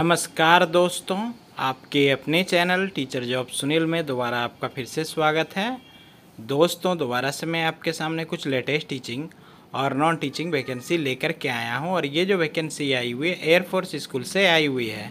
नमस्कार दोस्तों आपके अपने चैनल टीचर जॉब सुनील में दोबारा आपका फिर से स्वागत है दोस्तों दोबारा से मैं आपके सामने कुछ लेटेस्ट टीचिंग और नॉन टीचिंग वैकेंसी लेकर के आया हूं और ये जो वैकेंसी आई हुई है एयरफोर्स स्कूल से आई हुई है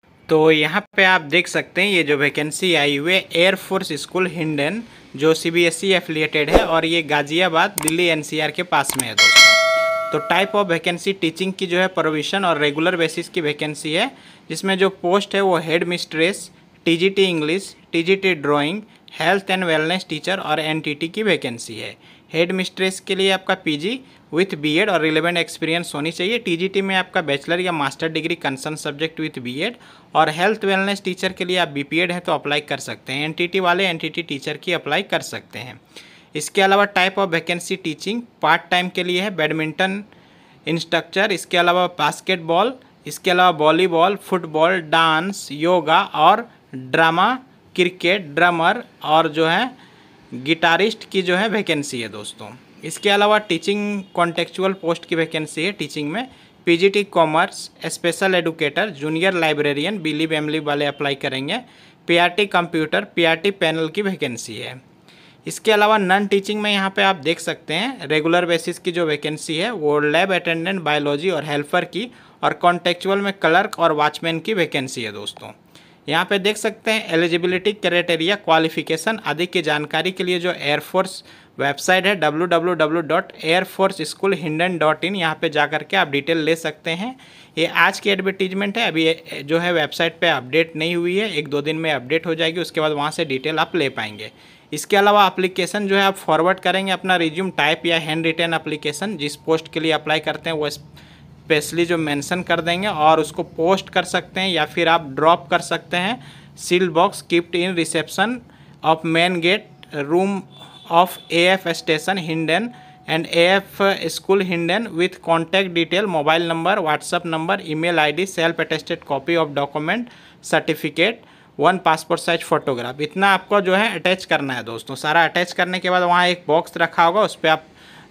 तो यहाँ पे आप देख सकते हैं ये जो वैकेंसी आई हुई है एयरफोर्स स्कूल हिंडन जो C B S E affiliated है और ये गाजियाबाद दिल्ली एनसीआर के पास में है दोस्तों तो टाइप ऑफ वैकेंसी टीचिंग की जो है प्रोविशन और रेगुलर बेसिस की वैकेंसी है जिसमें जो पोस्ट है वो head mistress T G T English T G T drawing health and wellness teacher और एनटीटी की वैकेंसी है हेड मिस्ट्रेस के लिए आपका पीजी विथ बीएड और रिलेवेंट एक्सपीरियंस होनी चाहिए टीजीटी में आपका बैचलर या master degree concern subject with BEd और हेल्थ वेलनेस टीचर के लिए आप बीपीएड है तो अप्लाई कर सकते हैं एनटीटी वाले एनटीटी टीचर की अप्लाई कर सकते हैं इसके अलावा type of vacancy teaching part time के लिए है बैडमिंटन इंस्ट्रक्चर इसके अलावा बास्केटबॉल इसके अलावा वॉलीबॉल फुटबॉल डांस योगा और ड्रामा क्रिकेट ड्रमर और जो है गिटारिस्ट की जो है वैकेंसी है दोस्तों इसके अलावा टीचिंग कॉन्टेक्चुअल पोस्ट की वैकेंसी है टीचिंग में PGT commerce special educator junior librarian BLib MLib वाले अप्लाई करेंगे पीआरटी कंप्यूटर पीआरटी पैनल की वैकेंसी है इसके अलावा नॉन टीचिंग में यहाँ पे आप देख सकते हैं रेगुलर बेसिस की जो वैकेंसी है वो लैब अटेंडेंट बायोलॉजी और हेल्पर की और कॉन्टेक्चुअल में क्लर्क और वॉचमैन की वैकेंसी है दोस्तों यहाँ पे देख सकते हैं एलिजिबिलिटी क्राइटेरिया क्वालिफिकेशन आदि की जानकारी के लिए जो एयरफोर्स वेबसाइट है W W W dot air force school Hindon dot in यहाँ पर जा करके आप डिटेल ले सकते हैं ये आज की एडवर्टीजमेंट है अभी जो है वेबसाइट पे अपडेट नहीं हुई है एक दो दिन में अपडेट हो जाएगी उसके बाद वहाँ से डिटेल आप ले पाएंगे इसके अलावा अप्लीकेशन जो है आप फॉरवर्ड करेंगे अपना रिज्यूम टाइप या हैंड रिटर्न अप्लीकेशन जिस पोस्ट के लिए अप्लाई करते हैं वो स्पेशली जो मेंशन कर देंगे और उसको पोस्ट कर सकते हैं या फिर आप ड्रॉप कर सकते हैं seal box kept in reception of main gate room of AF station Hindon and AF school Hindon with contact detail mobile number WhatsApp number email ID self attested copy of document certificate one passport size photograph इतना आपको जो है attach करना है दोस्तों सारा attach करने के बाद वहाँ एक बॉक्स रखा होगा उस पर आप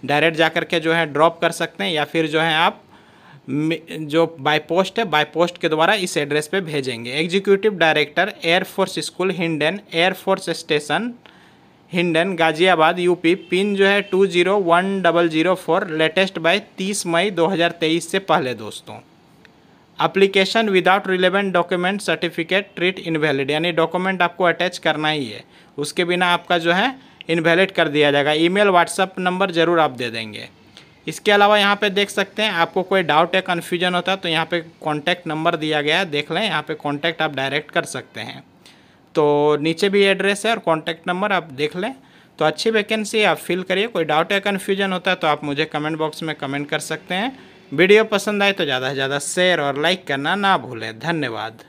डायरेक्ट जा कर के जो है ड्रॉप कर सकते हैं या फिर जो है आप जो बाय पोस्ट है बाय पोस्ट के द्वारा इस एड्रेस पे भेजेंगे executive director air force school Hindon air force station Hindon Ghaziabad UP pin जो है two zero one double zero four latest by तीस मई दो हज़ार तेईस से पहले दोस्तों application without relevant document certificate treat invalid यानी डॉक्यूमेंट आपको अटैच करना ही है उसके बिना आपका जो है इनवैलिड कर दिया जाएगा ईमेल व्हाट्सअप नंबर ज़रूर आप दे देंगे इसके अलावा यहाँ पे देख सकते हैं आपको कोई डाउट या कन्फ्यूजन होता है तो यहाँ पे कॉन्टैक्ट नंबर दिया गया है देख लें यहाँ पे कॉन्टैक्ट आप डायरेक्ट कर सकते हैं तो नीचे भी एड्रेस है और कॉन्टैक्ट नंबर आप देख लें तो अच्छी वैकेंसी आप फिल करिए कोई डाउट या कन्फ्यूजन होता है तो आप मुझे कमेंट बॉक्स में कमेंट कर सकते हैं वीडियो पसंद आए तो ज़्यादा से ज़्यादा शेयर और लाइक करना ना भूलें धन्यवाद